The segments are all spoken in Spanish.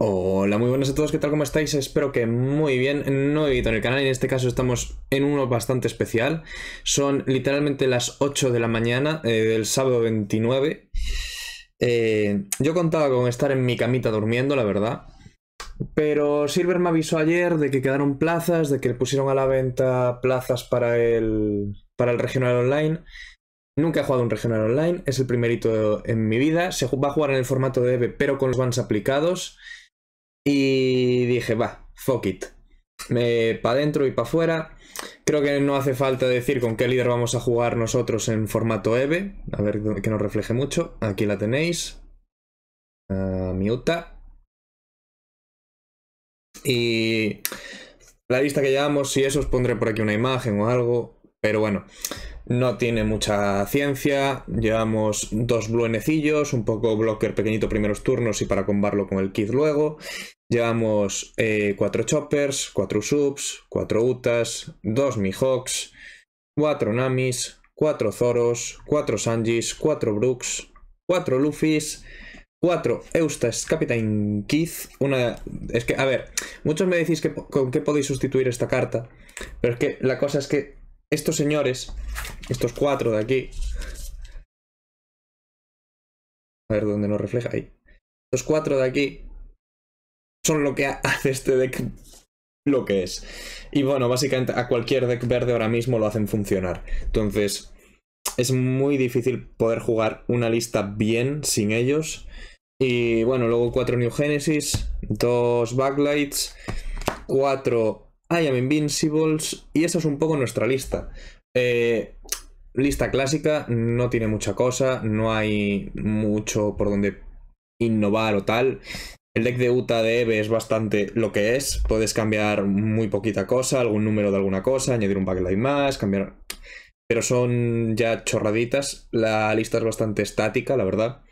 Hola, muy buenas a todos, ¿qué tal? ¿Cómo estáis? Espero que muy bien. No edito en el canal, y en este caso estamos en uno bastante especial. Son literalmente las 8 de la mañana eh, del sábado 29. Eh, yo contaba con estar en mi camita durmiendo, la verdad. Pero Silver me avisó ayer de que quedaron plazas, de que pusieron a la venta plazas para el, regional online. Nunca he jugado un regional online, es el primerito en mi vida. Se va a jugar en el formato de EVE, pero con los bans aplicados. Y dije, va, fuck it. me para adentro y para afuera. Creo que no hace falta decir con qué líder vamos a jugar nosotros en formato EVE. E. A ver que nos refleje mucho. Aquí la tenéis. Miuta. Y la lista que llevamos, si eso os pondré por aquí una imagen o algo. Pero bueno, no tiene mucha ciencia, llevamos dos bluenecillos, un poco blocker pequeñito primeros turnos y para combarlo con el kit luego. Llevamos eh, cuatro choppers, cuatro subs, cuatro utas, dos mihawks, cuatro namis, cuatro zoros, cuatro sanjis, cuatro brooks, cuatro lufis, cuatro eustas, Captain Keith. Una. Es que, a ver, muchos me decís que, con qué podéis sustituir esta carta. Pero es que la cosa es que estos señores, estos cuatro de aquí, a ver dónde nos refleja ahí, estos cuatro de aquí son lo que hace este deck lo que es. Y bueno, básicamente a cualquier deck verde ahora mismo lo hacen funcionar. Entonces, es muy difícil poder jugar una lista bien sin ellos. Y bueno, luego cuatro New Genesis, dos Backlights, cuatro I am Invincibles, y esa es un poco nuestra lista. Eh, lista clásica, no tiene mucha cosa, no hay mucho por donde innovar o tal. El deck de Uta de Eve es bastante lo que es, puedes cambiar muy poquita cosa, algún número de alguna cosa, añadir un backlight más, cambiar... Pero son ya chorraditas, la lista es bastante estática, la verdad.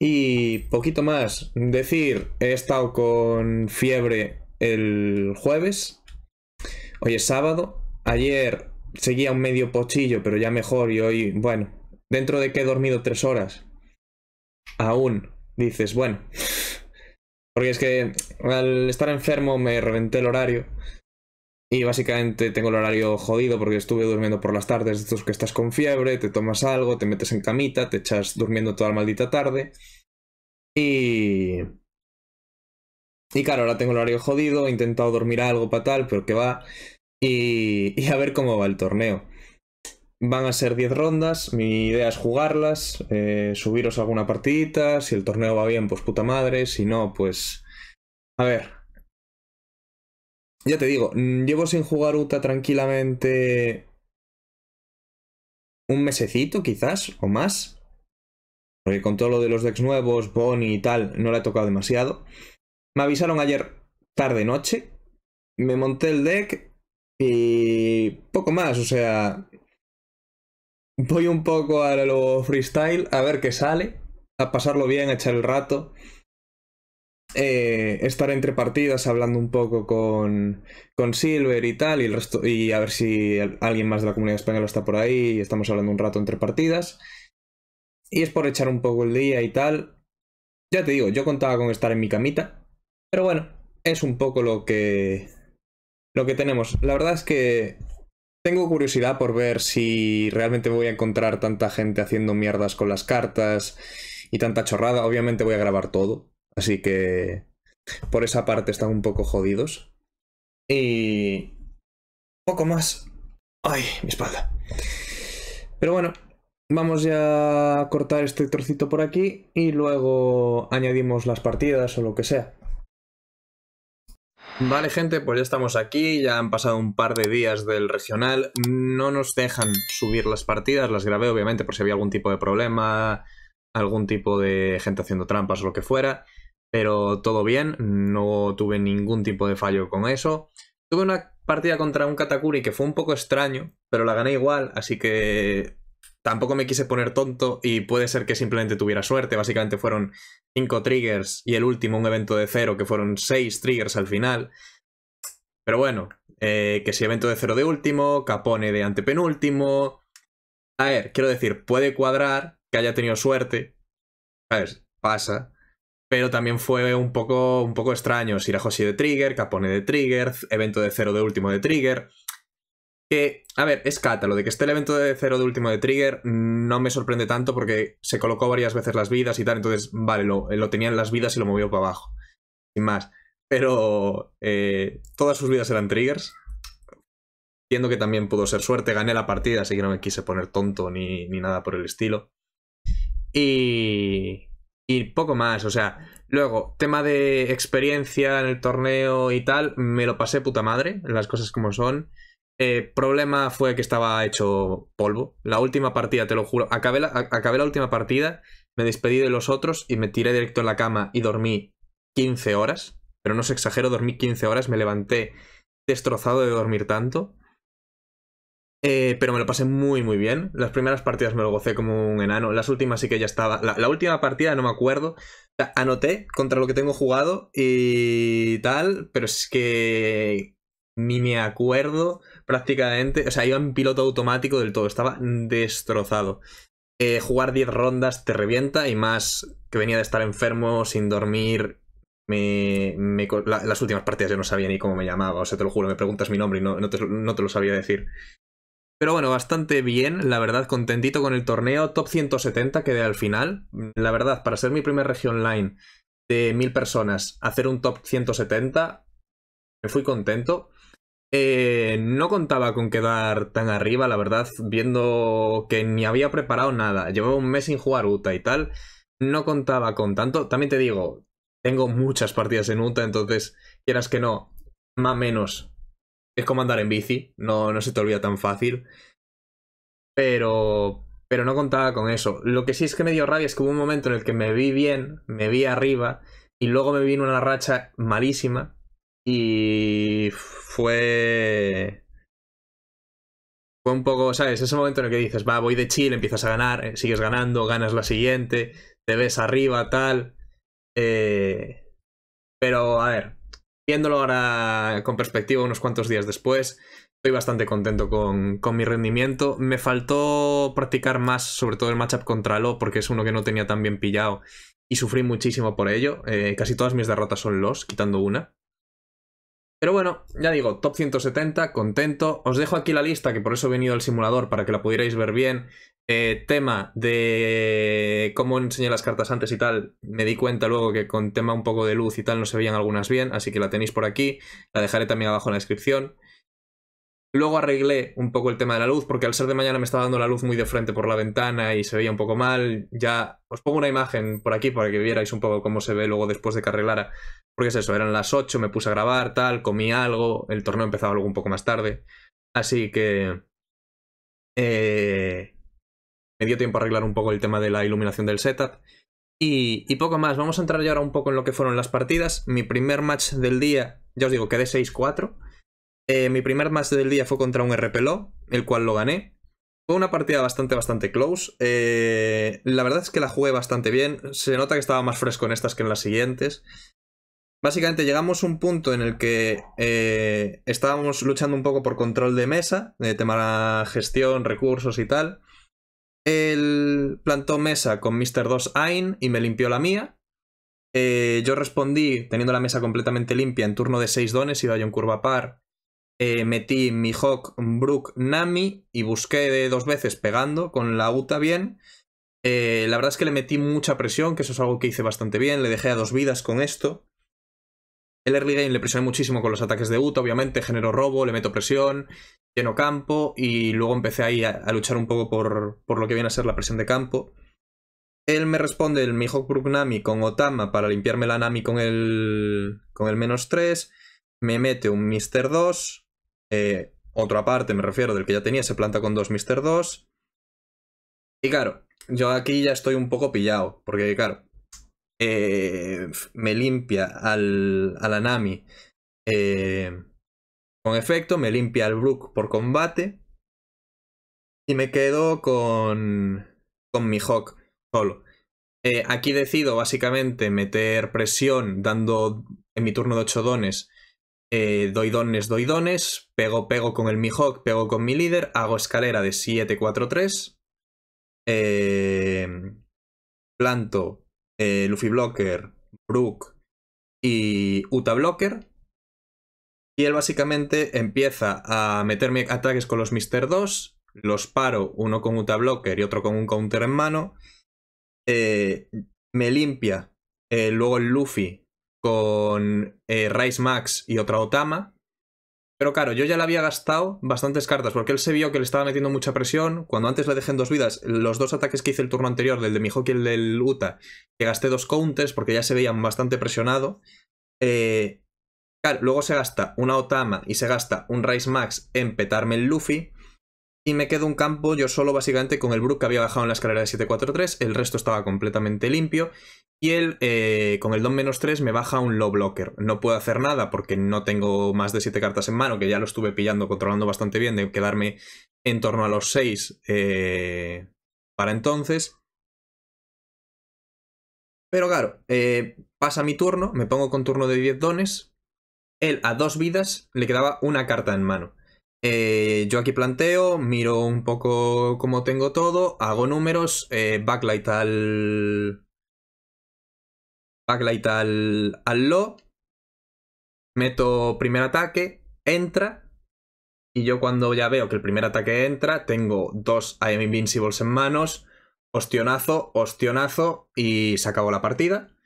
Y poquito más, decir, he estado con fiebre el jueves, Hoy es sábado. Ayer seguía un medio pochillo, pero ya mejor. Y hoy, bueno, dentro de que he dormido tres horas, aún dices, bueno. Porque es que al estar enfermo me reventé el horario. Y básicamente tengo el horario jodido porque estuve durmiendo por las tardes, estos que estás con fiebre, te tomas algo, te metes en camita, te echas durmiendo toda la maldita tarde. Y y claro, ahora tengo el horario jodido, he intentado dormir algo para tal, pero que va. Y, a ver cómo va el torneo. Van a ser 10 rondas, mi idea es jugarlas, eh, subiros alguna partidita, si el torneo va bien, pues puta madre, si no, pues... A ver. Ya te digo, mm, llevo sin jugar UTA tranquilamente un mesecito quizás, o más. Porque con todo lo de los decks nuevos, Bonnie y tal, no le he tocado demasiado. Me avisaron ayer tarde-noche, me monté el deck y poco más, o sea, voy un poco a lo freestyle, a ver qué sale, a pasarlo bien, a echar el rato. Eh, estar entre partidas hablando un poco con, con Silver y tal, y, y a ver si alguien más de la comunidad española está por ahí, y estamos hablando un rato entre partidas. Y es por echar un poco el día y tal. Ya te digo, yo contaba con estar en mi camita, pero bueno, es un poco lo que, lo que tenemos. La verdad es que tengo curiosidad por ver si realmente voy a encontrar tanta gente haciendo mierdas con las cartas y tanta chorrada. Obviamente voy a grabar todo, así que por esa parte están un poco jodidos. Y... Poco más. Ay, mi espalda. Pero bueno, vamos ya a cortar este trocito por aquí y luego añadimos las partidas o lo que sea. Vale, gente, pues ya estamos aquí, ya han pasado un par de días del regional, no nos dejan subir las partidas, las grabé obviamente por si había algún tipo de problema, algún tipo de gente haciendo trampas o lo que fuera, pero todo bien, no tuve ningún tipo de fallo con eso. Tuve una partida contra un Katakuri que fue un poco extraño, pero la gané igual, así que tampoco me quise poner tonto y puede ser que simplemente tuviera suerte. Básicamente fueron 5 triggers y el último un evento de 0 que fueron 6 triggers al final. Pero bueno, eh, que si evento de 0 de último, Capone de antepenúltimo. A ver, quiero decir, puede cuadrar que haya tenido suerte. A ver, pasa. Pero también fue un poco, un poco extraño. josie de trigger, Capone de trigger, evento de 0 de último de trigger. Que, a ver, es lo de que esté el evento de cero de último de Trigger no me sorprende tanto porque se colocó varias veces las vidas y tal, entonces, vale, lo, lo tenían las vidas y lo movió para abajo, sin más. Pero eh, todas sus vidas eran Triggers. Entiendo que también pudo ser suerte, gané la partida, así que no me quise poner tonto ni, ni nada por el estilo. Y, y poco más, o sea, luego, tema de experiencia en el torneo y tal, me lo pasé puta madre, las cosas como son. Eh, problema fue que estaba hecho polvo. La última partida, te lo juro. Acabé la, última partida, me despedí de los otros y me tiré directo en la cama y dormí 15 horas. Pero no se exagero, dormí 15 horas, me levanté destrozado de dormir tanto. Eh, pero me lo pasé muy muy bien. Las primeras partidas me lo gocé como un enano. Las últimas sí que ya estaba. La, última partida no me acuerdo. anoté contra lo que tengo jugado y tal. Pero es que ni me acuerdo prácticamente, o sea, iba en piloto automático del todo, estaba destrozado. Eh, jugar 10 rondas te revienta y más que venía de estar enfermo, sin dormir, me, las últimas partidas yo no sabía ni cómo me llamaba, o sea, te lo juro, me preguntas mi nombre y no, te, lo sabía decir. Pero bueno, bastante bien, la verdad, contentito con el torneo. Top 170 quedé al final. La verdad, para ser mi primer región online de mil personas, hacer un top 170, me fui contento. Eh, no contaba con quedar tan arriba, la verdad, viendo que ni había preparado nada. Llevaba un mes sin jugar UTA y tal. No contaba con tanto. También te digo, tengo muchas partidas en UTA, entonces, quieras que no, más menos. Es como andar en bici, no, no se te olvida tan fácil. Pero. Pero no contaba con eso. Lo que sí es que me dio rabia es que hubo un momento en el que me vi bien, me vi arriba, y luego me vino una racha malísima, y fue... Fue un poco, ¿sabes? Ese momento en el que dices, va, voy de chill, empiezas a ganar, eh, sigues ganando, ganas la siguiente, te ves arriba, tal. Eh, pero, a ver, viéndolo ahora con perspectiva unos cuantos días después, estoy bastante contento con, mi rendimiento. Me faltó practicar más, sobre todo el matchup contra Lo, porque es uno que no tenía tan bien pillado y sufrí muchísimo por ello. Eh, casi todas mis derrotas son Los, quitando una. Pero bueno, ya digo, top 170, contento. Os dejo aquí la lista, que por eso he venido al simulador, para que la pudierais ver bien. Eh, tema de cómo enseñé las cartas antes y tal, me di cuenta luego que con tema un poco de luz y tal no se veían algunas bien, así que la tenéis por aquí. La dejaré también abajo en la descripción. Luego arreglé un poco el tema de la luz, porque al ser de mañana me estaba dando la luz muy de frente por la ventana y se veía un poco mal. Ya os pongo una imagen por aquí para que vierais un poco cómo se ve luego después de que arreglara. Porque es eso, eran las 8, me puse a grabar, tal, comí algo, el torneo empezaba algo un poco más tarde. Así que... Eh, me dio tiempo a arreglar un poco el tema de la iluminación del setup. Y, y, poco más, vamos a entrar ya ahora un poco en lo que fueron las partidas. Mi primer match del día, ya os digo, quedé 6-4. Eh, mi primer match del día fue contra un RPLO, el cual lo gané. Fue una partida bastante, bastante close. Eh, la verdad es que la jugué bastante bien. Se nota que estaba más fresco en estas que en las siguientes. Básicamente llegamos a un punto en el que eh, estábamos luchando un poco por control de mesa, de tema gestión, recursos y tal. Él plantó mesa con Mr. 2 Ain y me limpió la mía. yo respondí teniendo la mesa completamente limpia en turno de 6 dones, iba yo un curva par. Eh, metí mi Hawk Brook Nami y busqué dos veces pegando con la UTA bien. Eh, la verdad es que le metí mucha presión, que eso es algo que hice bastante bien. Le dejé a dos vidas con esto. El early game le presioné muchísimo con los ataques de UTA, obviamente. Genero robo, le meto presión, lleno campo. Y luego empecé ahí a, luchar un poco por, lo que viene a ser la presión de campo. Él me responde el Mihawk Brook Nami con Otama para limpiarme la Nami con el, con el menos 3. Me mete un Mister 2 eh, otra parte, me refiero, del que ya tenía, se planta con dos Mister 2. Y claro, yo aquí ya estoy un poco pillado, porque claro, eh, me limpia al, Anami eh, con efecto, me limpia al Brook por combate y me quedo con, con mi Hawk solo. aquí decido básicamente meter presión dando en mi turno de 8 dones eh, doidones, doidones, pego, pego con el Mihawk, pego con mi líder, hago escalera de 7-4-3, eh, planto eh, Luffy Blocker, Brook y Uta Blocker. Y él básicamente empieza a meterme ataques con los Mister 2, los paro, uno con Uta Blocker y otro con un counter en mano. me limpia luego el Luffy con eh, Rice Max y otra Otama. Pero claro, yo ya le había gastado bastantes cartas porque él se vio que le estaba metiendo mucha presión. Cuando antes le dejé en dos vidas, los dos ataques que hice el turno anterior, del de hockey y el del Uta, que gasté dos counters porque ya se veían bastante presionado. Eh, luego se gasta una Otama y se gasta un Rice Max en petarme el Luffy. Y me quedo un campo yo solo básicamente con el Brook que había bajado en la escalera de 7-4-3, el resto estaba completamente limpio. Y él eh, con el Don menos 3 me baja un low blocker. No puedo hacer nada porque no tengo más de 7 cartas en mano, que ya lo estuve pillando, controlando bastante bien, de quedarme en torno a los 6 eh, para entonces. Pero claro, eh, pasa mi turno, me pongo con turno de 10 dones. Él a dos vidas le quedaba una carta en mano. Eh, yo aquí planteo, miro un poco cómo tengo todo, hago números, eh, backlight al. Backlight al, al low. Meto primer ataque, entra. Y yo cuando ya veo que el primer ataque entra, tengo dos I Invincibles en manos, ostionazo, ostionazo y se acabó la partida.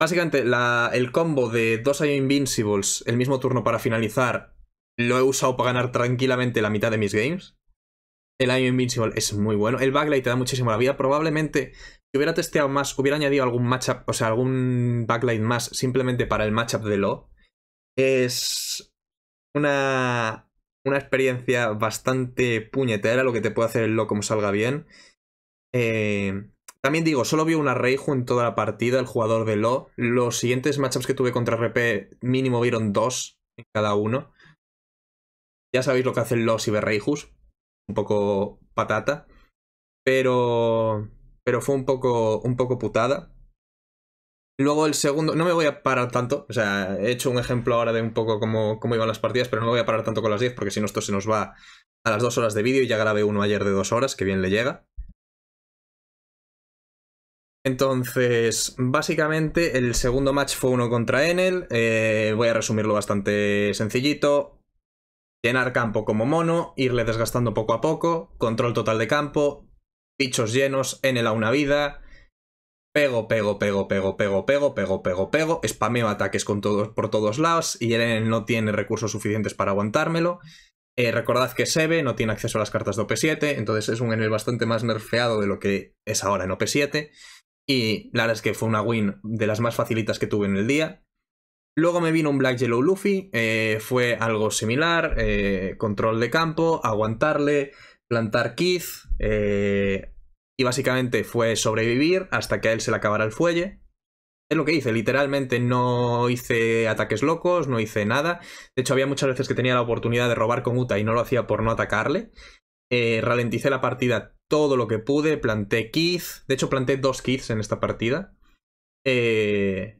Básicamente el combo de dos I Invincibles el mismo turno para finalizar lo he usado para ganar tranquilamente la mitad de mis games. El I'm Invincible es muy bueno. El Backlight te da muchísimo la vida. Probablemente, si hubiera testeado más, hubiera añadido algún matchup, o sea, algún Backlight más, simplemente para el matchup de lo Es una, una experiencia bastante puñetera lo que te puede hacer el lo como salga bien. Eh, también digo, solo vio una Reiju en toda la partida, el jugador de Lo. Los siguientes matchups que tuve contra RP mínimo vieron dos en cada uno. Ya sabéis lo que hacen los Iberreijus. Un poco patata. Pero. Pero fue un poco. un poco putada. Luego el segundo. No me voy a parar tanto. O sea, he hecho un ejemplo ahora de un poco cómo, cómo iban las partidas, pero no me voy a parar tanto con las 10, porque si no, esto se nos va a las 2 horas de vídeo. Y ya grabé uno ayer de 2 horas, que bien le llega. Entonces, básicamente el segundo match fue uno contra Enel. Eh, voy a resumirlo bastante sencillito. Llenar campo como mono, irle desgastando poco a poco, control total de campo, bichos llenos, en el a una vida, pego, pego, pego, pego, pego, pego, pego, pego, pego, spameo ataques con por todos lados y él no tiene recursos suficientes para aguantármelo. Eh, recordad que Sebe no tiene acceso a las cartas de OP7, entonces es un Enel bastante más nerfeado de lo que es ahora en OP7. Y la verdad es que fue una win de las más facilitas que tuve en el día. Luego me vino un Black Yellow Luffy, eh, fue algo similar, eh, control de campo, aguantarle, plantar Keith, eh, y básicamente fue sobrevivir hasta que a él se le acabara el fuelle. Es lo que hice, literalmente no hice ataques locos, no hice nada. De hecho, había muchas veces que tenía la oportunidad de robar con Uta y no lo hacía por no atacarle. ralenticé la partida todo lo que pude, planté Keith, de hecho planté dos Keiths en esta partida. Eh,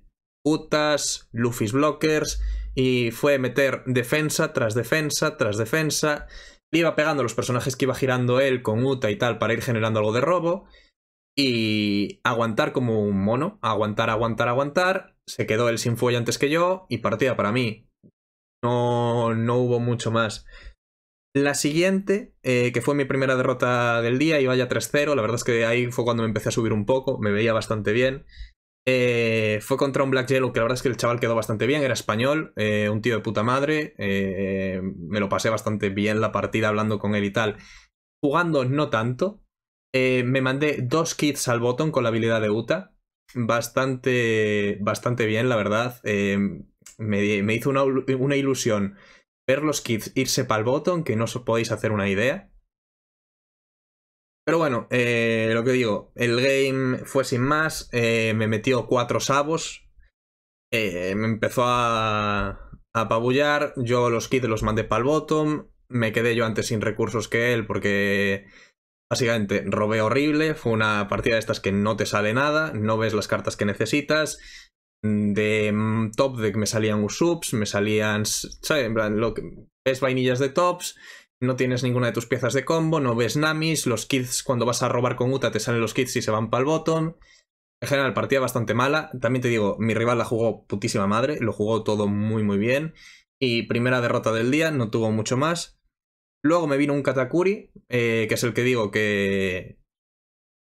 Utas, Luffy's Blockers, y fue meter defensa tras defensa tras defensa. Le iba pegando los personajes que iba girando él con Uta y tal para ir generando algo de robo. Y aguantar como un mono, aguantar, aguantar, aguantar. Se quedó él sin fuelle antes que yo y partida para mí. No, no hubo mucho más. La siguiente, eh, que fue mi primera derrota del día, iba ya 3-0. La verdad es que ahí fue cuando me empecé a subir un poco, me veía bastante bien. Eh, fue contra un Black Yellow que la verdad es que el chaval quedó bastante bien, era español, eh, un tío de puta madre, eh, me lo pasé bastante bien la partida hablando con él y tal. Jugando no tanto, me mandé dos kits al botón con la habilidad de Uta, bastante, bastante bien la verdad, me, hizo una, una, ilusión ver los kits irse para el botón que no os podéis hacer una idea. Pero bueno, eh, lo que digo, el game fue sin más, eh, me metió cuatro sabos, eh, me empezó a, apabullar, yo los kits los mandé para el bottom, me quedé yo antes sin recursos que él porque básicamente robé horrible, fue una partida de estas que no te sale nada, no ves las cartas que necesitas, mm, de mm, top deck me salían Usubs, me salían, En lo que, ves vainillas de tops no tienes ninguna de tus piezas de combo, no ves namis, los kids cuando vas a robar con Uta te salen los kids y se van para el botón En general, partida bastante mala. También te digo, mi rival la jugó putísima madre, lo jugó todo muy muy bien. Y primera derrota del día, no tuvo mucho más. Luego me vino un Katakuri, eh, que es el que digo que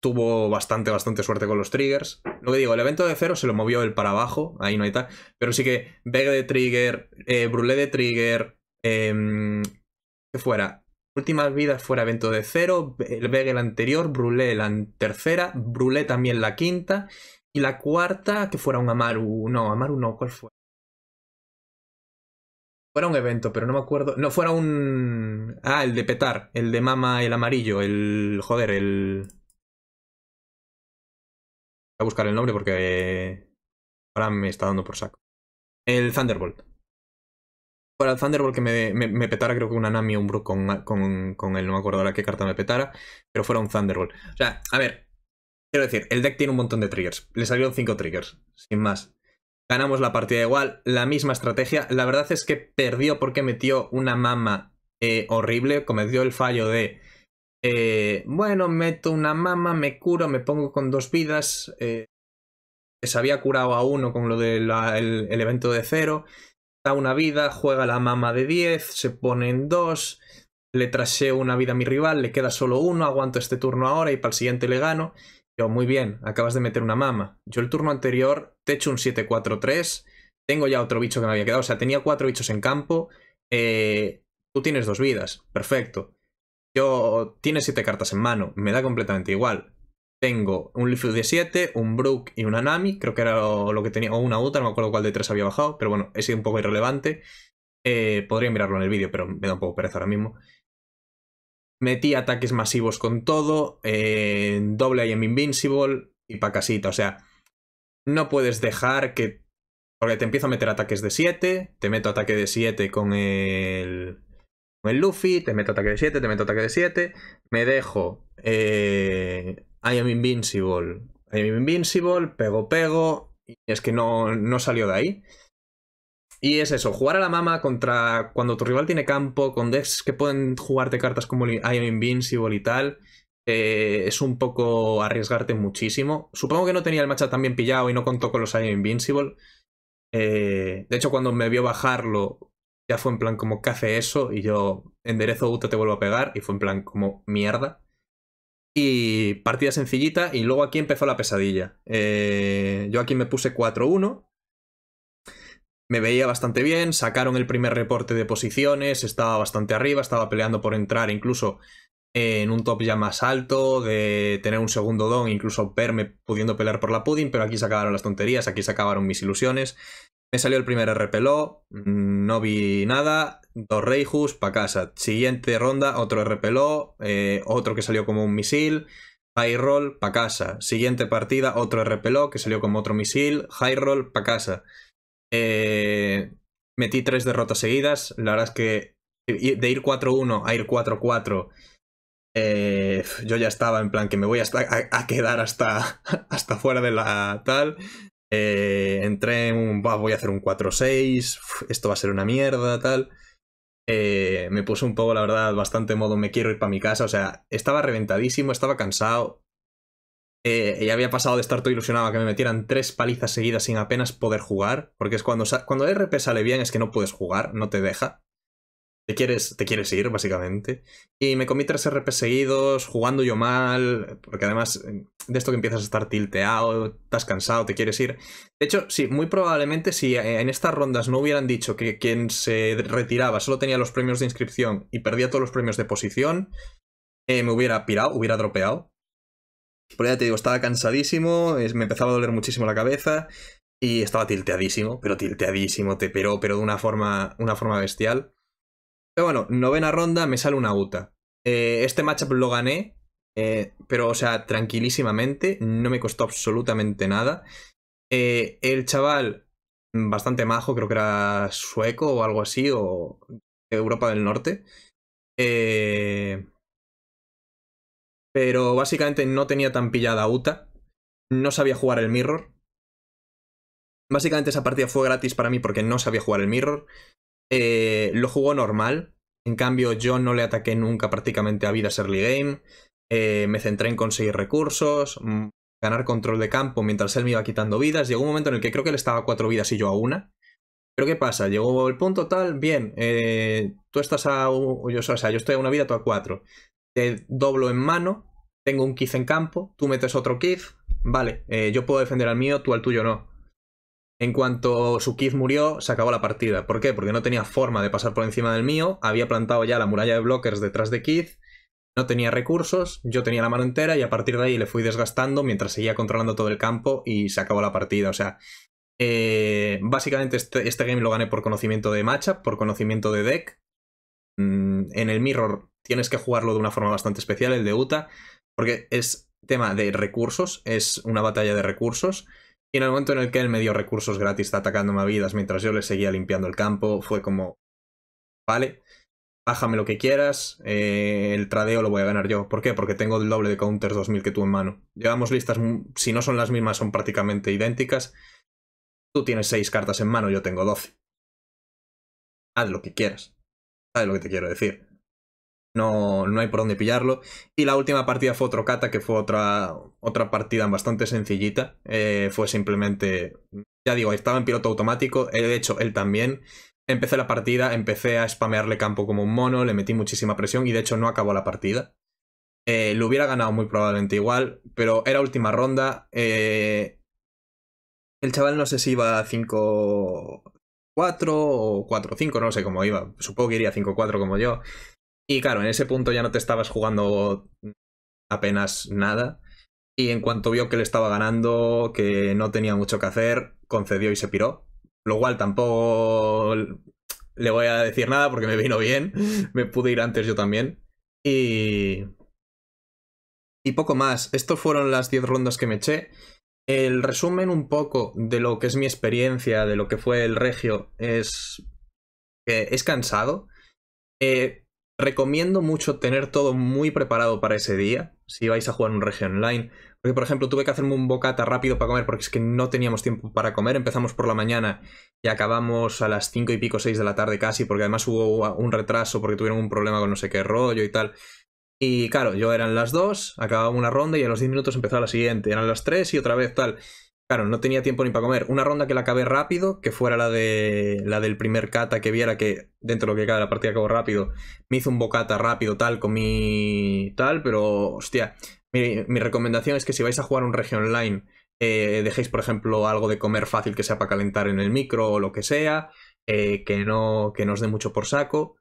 tuvo bastante, bastante suerte con los triggers. Lo que digo, el evento de cero se lo movió el para abajo, ahí no hay tal. Pero sí que Vega de trigger, eh, Brulé de trigger, eh, que fuera Últimas vidas fuera evento de cero, el Vega el anterior, Brulé la tercera, Brulé también la quinta, y la cuarta que fuera un Amaru, no, Amaru no, ¿cuál fue? Fuera un evento, pero no me acuerdo, no, fuera un... Ah, el de Petar, el de Mama el amarillo, el... joder, el... Voy a buscar el nombre porque ahora me está dando por saco. El Thunderbolt para el Thunderbolt que me, petara, creo que una Nami un Brook con, él, no me acuerdo ahora qué carta me petara, pero fuera un Thunderbolt. O sea, a ver, quiero decir, el deck tiene un montón de triggers. Le salieron 5 triggers, sin más. Ganamos la partida igual, la misma estrategia. La verdad es que perdió porque metió una mama eh, horrible, cometió el fallo de... Eh, bueno, meto una mama, me curo, me pongo con dos vidas. Eh, se había curado a uno con lo del el evento de cero da una vida, juega la mama de 10, se pone en 2, le traseo una vida a mi rival, le queda solo uno, aguanto este turno ahora y para el siguiente le gano. Yo, muy bien, acabas de meter una mama. Yo el turno anterior te echo un 7-4-3, tengo ya otro bicho que me había quedado, o sea, tenía cuatro bichos en campo, eh, tú tienes dos vidas, perfecto. Yo tiene siete cartas en mano, me da completamente igual. Tengo un Luffy de 7, un Brook y una Nami, creo que era lo, que tenía, o una Uta no me acuerdo cuál de tres había bajado, pero bueno, he sido un poco irrelevante. Eh, podría mirarlo en el vídeo, pero me da un poco pereza ahora mismo. Metí ataques masivos con todo, eh, doble IM invincible y pa' casita, o sea, no puedes dejar que... Porque te empiezo a meter ataques de 7, te meto ataque de 7 con el con el Luffy, te meto ataque de 7, te meto ataque de 7, me dejo eh, I am invincible. I am invincible, pego, pego. Y es que no, salió de ahí. Y es eso, jugar a la mama contra cuando tu rival tiene campo, con decks que pueden jugarte cartas como I am invincible y tal. Eh, es un poco arriesgarte muchísimo. Supongo que no tenía el matchup tan bien pillado y no contó con los I am invincible. Eh, de hecho, cuando me vio bajarlo, ya fue en plan como, ¿qué hace eso? Y yo enderezo UTA, te vuelvo a pegar. Y fue en plan como, mierda y partida sencillita y luego aquí empezó la pesadilla. Eh, yo aquí me puse 4-1, me veía bastante bien, sacaron el primer reporte de posiciones, estaba bastante arriba, estaba peleando por entrar incluso en un top ya más alto, de tener un segundo don, incluso verme pudiendo pelear por la pudding, pero aquí se acabaron las tonterías, aquí se acabaron mis ilusiones, me salió el primer RPLO, mm, no vi nada, dos Reijus pa' casa. Siguiente ronda, otro RPLO, eh, otro que salió como un misil, high roll para casa. Siguiente partida, otro RPLO que salió como otro misil, high roll para casa. Eh, metí tres derrotas seguidas, la verdad es que de ir 4-1 a ir 4-4, eh, yo ya estaba en plan que me voy a, a, quedar hasta, hasta fuera de la tal. Eh, entré en un, voy a hacer un 4-6, esto va a ser una mierda, tal. Eh, me puse un poco, la verdad, bastante modo, me quiero ir para mi casa, o sea, estaba reventadísimo, estaba cansado. Eh, y había pasado de estar todo ilusionado a que me metieran tres palizas seguidas sin apenas poder jugar, porque es cuando, cuando el RP sale bien es que no puedes jugar, no te deja. Te quieres, te quieres ir, básicamente. Y me comí tres RP seguidos, jugando yo mal, porque además eh, de esto que empiezas a estar tilteado, estás cansado, te quieres ir. De hecho, sí, muy probablemente si eh, en estas rondas no hubieran dicho que quien se retiraba solo tenía los premios de inscripción y perdía todos los premios de posición, eh, me hubiera pirado, hubiera dropeado. Pero ya te digo, estaba cansadísimo, me empezaba a doler muchísimo la cabeza y estaba tilteadísimo, pero tilteadísimo, te pero, pero de una forma, una forma bestial. Pero bueno, novena ronda, me sale una UTA. Eh, este matchup lo gané, eh, pero o sea, tranquilísimamente, no me costó absolutamente nada. Eh, el chaval, bastante majo, creo que era sueco o algo así, o Europa del Norte. pero básicamente no tenía tan pillada UTA, no sabía jugar el Mirror. Básicamente esa partida fue gratis para mí porque no sabía jugar el Mirror. Eh, lo jugó normal. En cambio, yo no le ataqué nunca prácticamente a vidas early game. Eh, me centré en conseguir recursos, mm, ganar control de campo mientras él me iba quitando vidas. Llegó un momento en el que creo que él estaba a cuatro vidas y yo a una. Pero ¿qué pasa? Llegó el punto tal, bien, eh, tú estás a... Yo, o sea, yo estoy a una vida, tú a cuatro. Te doblo en mano, tengo un Kith en campo, tú metes otro Kith, vale, yo puedo defender al mío, tú al tuyo no. En cuanto su Keith murió, se acabó la partida. ¿Por qué? Porque no tenía forma de pasar por encima del mío, había plantado ya la muralla de blockers detrás de Keith. no tenía recursos, yo tenía la mano entera y a partir de ahí le fui desgastando mientras seguía controlando todo el campo y se acabó la partida. O sea, eh, básicamente este, este, game lo gané por conocimiento de matchup, por conocimiento de deck. Mm, en el Mirror tienes que jugarlo de una forma bastante especial, el de Uta, porque es tema de recursos, es una batalla de recursos. Y en el momento en el que él me dio recursos gratis atacándome a vidas mientras yo le seguía limpiando el campo, fue como, vale, bájame lo que quieras, eh, el tradeo lo voy a ganar yo. ¿Por qué? Porque tengo el doble de counters 2000 que tú en mano. Llevamos listas, mm, si no son las mismas, son prácticamente idénticas. Tú tienes 6 cartas en mano, yo tengo 12. Haz lo que quieras. ¿Sabes lo que te quiero decir? no, no hay por dónde pillarlo. Y la última partida fue otro kata, que fue otra, otra partida bastante sencillita. Eh, fue simplemente, ya digo, estaba en piloto automático, eh, de hecho él también. Empecé la partida, empecé a spamearle campo como un mono, le metí muchísima presión y de hecho no acabó la partida. Eh, lo hubiera ganado muy probablemente igual, pero era última ronda. el chaval no sé si iba a 5-4 o 4-5, no sé cómo iba. Supongo que iría 5-4 como yo. Y claro, en ese punto ya no te estabas jugando apenas nada. Y en cuanto vio que le estaba ganando, que no tenía mucho que hacer, concedió y se piró. Lo cual tampoco le voy a decir nada porque me vino bien. Me pude ir antes yo también. Y. Y poco más. Estas fueron las 10 rondas que me eché. El resumen un poco de lo que es mi experiencia, de lo que fue el regio, es que eh, es cansado. Eh, Recomiendo mucho tener todo muy preparado para ese día, si vais a jugar un regio online. Porque, por ejemplo, tuve que hacerme un bocata rápido para comer porque es que no teníamos tiempo para comer. Empezamos por la mañana y acabamos a las 5 y pico, 6 de la tarde casi, porque además hubo un retraso porque tuvieron un problema con no sé qué rollo y tal. Y claro, yo eran las 2, acababa una ronda y a los 10 minutos empezaba la siguiente. Eran las 3 y otra vez tal. Claro, no tenía tiempo ni para comer. Una ronda que la acabé rápido, que fuera la de la del primer kata que viera que dentro de lo que cada la partida acabó rápido. Me hizo un bocata rápido, tal, comí tal, pero hostia, mi, recomendación es que si vais a jugar un regio online, eh, dejéis, por ejemplo, algo de comer fácil que sea para calentar en el micro o lo que sea, eh, que no que nos dé mucho por saco.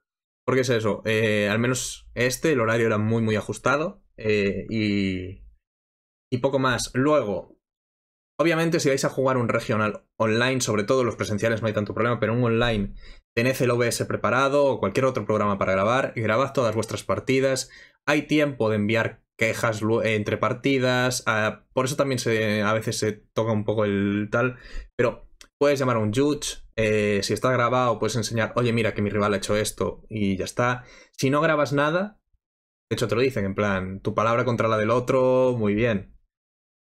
Porque es eso, eh, al menos este, el horario era muy, muy ajustado y, y poco más. Luego, Obviamente, si vais a jugar un regional online, sobre todo los presenciales no hay tanto problema, pero un online, tened el OBS preparado o cualquier otro programa para grabar, y grabad todas vuestras partidas, hay tiempo de enviar quejas entre partidas, ah, por eso también a veces se toca un poco el tal, pero puedes llamar a un judge, eh, si está grabado puedes enseñar, oye mira que mi rival ha hecho esto y ya está. Si no grabas nada, de hecho te lo dicen, en plan, tu palabra contra la del otro, muy bien.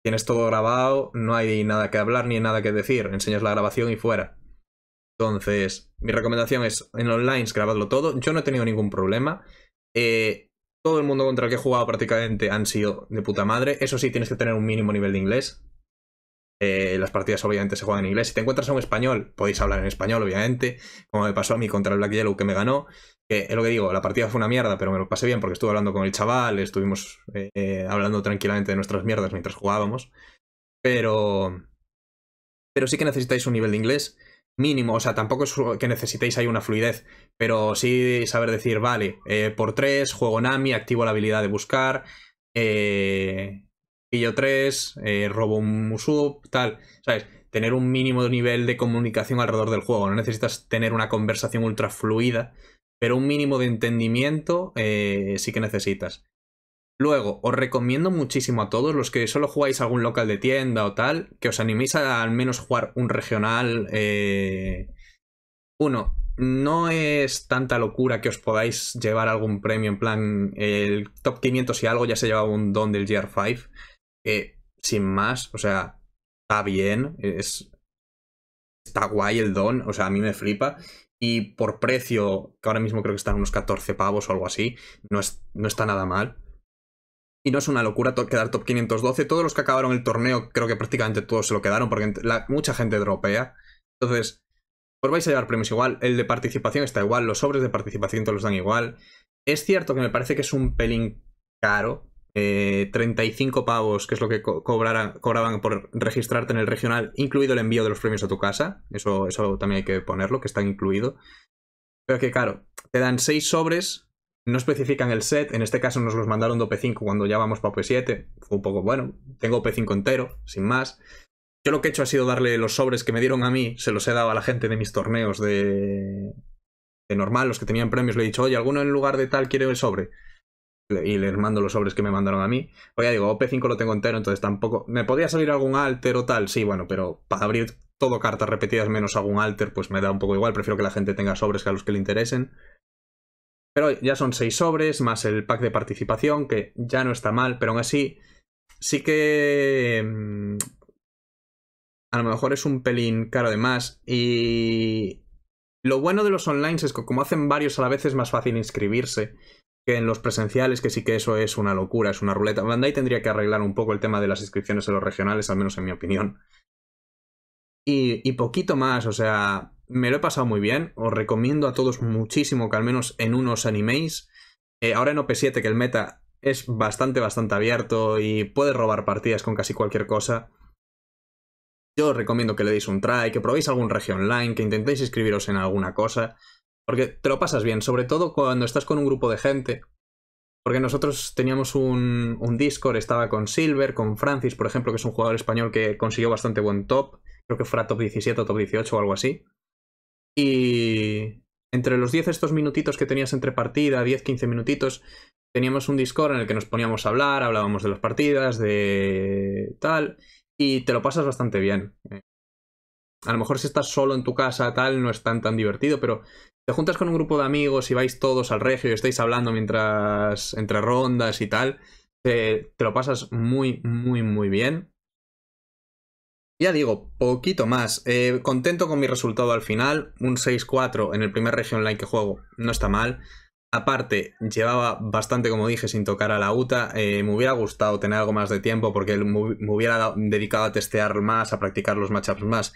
Tienes todo grabado, no hay nada que hablar ni nada que decir. Enseñas la grabación y fuera. Entonces, mi recomendación es en online grabadlo todo. Yo no he tenido ningún problema. Eh, todo el mundo contra el que he jugado prácticamente han sido de puta madre. Eso sí, tienes que tener un mínimo nivel de inglés. Eh, las partidas obviamente se juegan en inglés. Si te encuentras en un español, podéis hablar en español, obviamente. Como me pasó a mí contra el Black Yellow que me ganó que es lo que digo, la partida fue una mierda, pero me lo pasé bien porque estuve hablando con el chaval, estuvimos eh, eh, hablando tranquilamente de nuestras mierdas mientras jugábamos. Pero. Pero sí que necesitáis un nivel de inglés mínimo, o sea, tampoco es que necesitéis ahí una fluidez, pero sí saber decir, vale, eh, por 3, juego Nami, activo la habilidad de buscar, pillo 3, robo un Musub, tal, ¿sabes? Tener un mínimo nivel de comunicación alrededor del juego, no necesitas tener una conversación ultra fluida, pero un mínimo de entendimiento eh, sí que necesitas. Luego, os recomiendo muchísimo a todos los que solo jugáis algún local de tienda o tal, que os animéis a al menos jugar un regional. Eh, uno, no es tanta locura que os podáis llevar algún premio, en plan, el top 500 y algo ya se llevaba un don del GR5. Que sin más, o sea, está bien, es... Está guay el don, o sea, a mí me flipa y por precio, que ahora mismo creo que están unos 14 pavos o algo así, no, no está nada mal. Y no es una locura quedar top 512. Todos los que acabaron el torneo, creo que prácticamente todos se lo quedaron porque la mucha gente dropea. Entonces, os vais a llevar premios igual. El de participación está igual, los sobres de participación te los dan igual. Es cierto que me parece que es un pelín caro 35 eh, pavos, que es lo que cobraban por registrarte en el regional, incluido el envío de los premios a tu casa. Eso, eso también hay que ponerlo, que está incluido. Pero que claro, te dan 6 sobres, no especifican el set, en este caso nos los mandaron de OP5 cuando ya vamos para OP7. Fue un poco bueno, tengo OP5 entero, sin más. Yo lo que he hecho ha sido darle los sobres que me dieron a mí, se los he dado a la gente de mis torneos de, de normal, los que tenían premios. Le he dicho, oye, ¿alguno en lugar de tal quiere el sobre? y les mando los sobres que me mandaron a mí. O pues ya digo, OP5 lo tengo entero, entonces tampoco. ¿Me podría salir algún alter o tal? Sí, bueno, pero para abrir todo cartas repetidas menos algún alter, pues me da un poco igual. Prefiero que la gente tenga sobres que a los que le interesen. Pero ya son seis sobres, más el pack de participación, que ya no está mal, pero aún así. Sí que. Mm, a lo mejor es un pelín caro de más. Y. Lo bueno de los online es que como hacen varios a la vez es más fácil inscribirse que en los presenciales, que sí que eso es una locura, es una ruleta. Bandai tendría que arreglar un poco el tema de las inscripciones en los regionales, al menos en mi opinión. Y, poquito más, o sea, me lo he pasado muy bien. Os recomiendo a todos muchísimo que al menos en unos animéis. Eh, ahora en OP7, que el meta es bastante, bastante abierto y puede robar partidas con casi cualquier cosa. Yo os recomiendo que le deis un try, que probéis algún regio online, que intentéis inscribiros en alguna cosa. Porque te lo pasas bien, sobre todo cuando estás con un grupo de gente. Porque nosotros teníamos un, Discord, estaba con Silver, con Francis, por ejemplo, que es un jugador español que consiguió bastante buen top. Creo que fuera top 17 o top 18 o algo así. Y entre los 10 estos minutitos que tenías entre partida, 10-15 minutitos, teníamos un Discord en el que nos poníamos a hablar, hablábamos de las partidas, de tal, y te lo pasas bastante bien. A lo mejor si estás solo en tu casa, tal, no es tan tan divertido, pero te juntas con un grupo de amigos y vais todos al regio y estáis hablando mientras entre rondas y tal, te, lo pasas muy, muy, muy bien. Ya digo, poquito más. Eh, contento con mi resultado al final. Un 6-4 en el primer regio online que juego. No está mal. Aparte, llevaba bastante, como dije, sin tocar a la UTA. Eh, me hubiera gustado tener algo más de tiempo porque me hubiera dedicado a testear más, a practicar los matchups más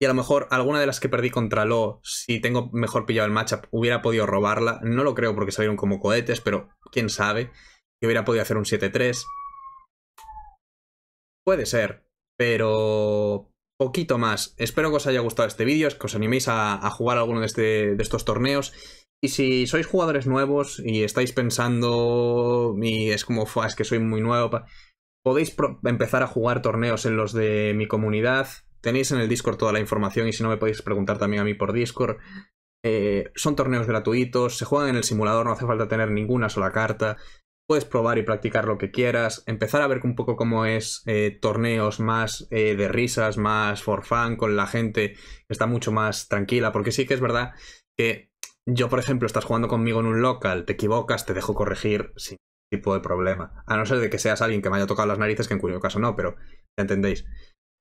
y a lo mejor alguna de las que perdí contra Lo, si tengo mejor pillado el matchup, hubiera podido robarla. No lo creo porque salieron como cohetes, pero quién sabe. Que hubiera podido hacer un 7-3. Puede ser, pero poquito más. Espero que os haya gustado este vídeo, que os animéis a, a jugar alguno de, este, de estos torneos. Y si sois jugadores nuevos y estáis pensando y es como, es que soy muy nuevo, podéis empezar a jugar torneos en los de mi comunidad. Tenéis en el Discord toda la información y si no me podéis preguntar también a mí por Discord. Eh, son torneos gratuitos, se juegan en el simulador, no hace falta tener ninguna sola carta. Puedes probar y practicar lo que quieras, empezar a ver un poco cómo es eh, torneos más eh, de risas, más for fun, con la gente que está mucho más tranquila, porque sí que es verdad que yo, por ejemplo, estás jugando conmigo en un local, te equivocas, te dejo corregir sin tipo de problema, a no ser de que seas alguien que me haya tocado las narices, que en cuyo caso no, pero ya entendéis.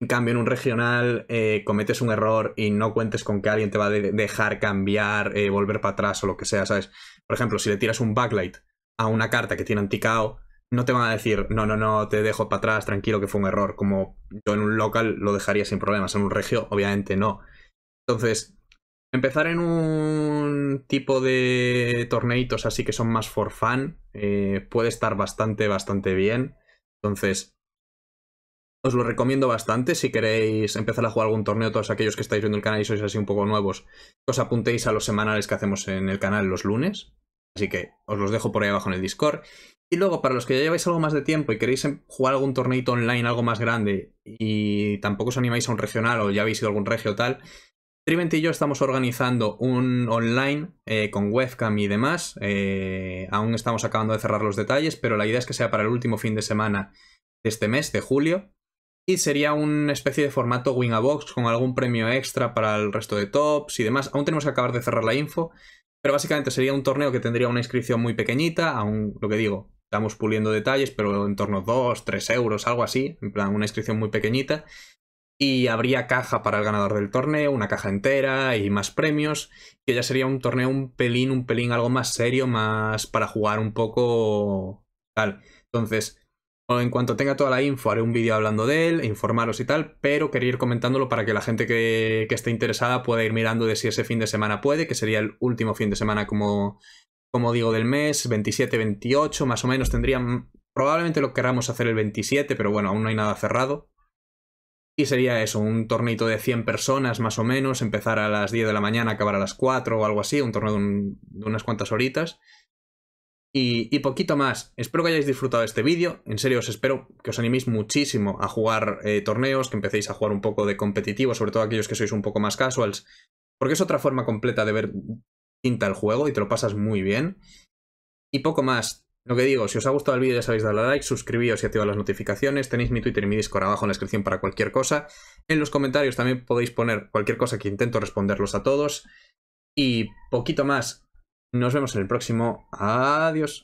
En cambio, en un regional eh, cometes un error y no cuentes con que alguien te va a dejar cambiar, eh, volver para atrás o lo que sea, ¿sabes? Por ejemplo, si le tiras un backlight a una carta que tiene anticao, no te van a decir, no, no, no, te dejo para atrás, tranquilo que fue un error. Como yo en un local lo dejaría sin problemas, en un regio obviamente no. Entonces, empezar en un tipo de torneitos así que son más for fan eh, puede estar bastante, bastante bien. Entonces, os lo recomiendo bastante si queréis empezar a jugar algún torneo, todos aquellos que estáis viendo el canal y sois así un poco nuevos, os apuntéis a los semanales que hacemos en el canal los lunes. Así que os los dejo por ahí abajo en el Discord. Y luego, para los que ya lleváis algo más de tiempo y queréis em, jugar algún torneito online, algo más grande, y tampoco os animáis a un regional o ya habéis ido a algún regio o tal, Trivent y yo estamos organizando un online eh, con webcam y demás. Eh, aún estamos acabando de cerrar los detalles, pero la idea es que sea para el último fin de semana de este mes, de julio. Y sería una especie de formato win a box con algún premio extra para el resto de tops y demás. Aún tenemos que acabar de cerrar la info, pero básicamente sería un torneo que tendría una inscripción muy pequeñita, aún lo que digo, estamos puliendo detalles, pero en torno a 2, 3 euros, algo así, en plan una inscripción muy pequeñita. Y habría caja para el ganador del torneo, una caja entera y más premios, que ya sería un torneo un pelín, un pelín algo más serio, más para jugar un poco tal. Entonces, en cuanto tenga toda la info, haré un vídeo hablando de él, informaros y tal, pero quería ir comentándolo para que la gente que, esté interesada pueda ir mirando de si ese fin de semana puede, que sería el último fin de semana, como, como digo, del mes, 27, 28, más o menos tendrían. Mm, probablemente lo queramos hacer el 27, pero bueno, aún no hay nada cerrado. Y sería eso, un tornito de 100 personas más o menos, empezar a las 10 de la mañana, acabar a las 4 o algo así, un torneo de unas cuantas horitas. Y, poquito más. Espero que hayáis disfrutado este vídeo. En serio, os espero que os animéis muchísimo a jugar eh, torneos, que empecéis a jugar un poco de competitivo, sobre todo aquellos que sois un poco más casuals, porque es otra forma completa de ver tinta el juego y te lo pasas muy bien. Y poco más. Lo que digo, si os ha gustado el vídeo ya sabéis darle a like, suscribíos y activar las notificaciones. Tenéis mi Twitter y mi Discord abajo en la descripción para cualquier cosa. En los comentarios también podéis poner cualquier cosa que intento responderlos a todos. Y poquito más. Nos vemos en el próximo. Adiós.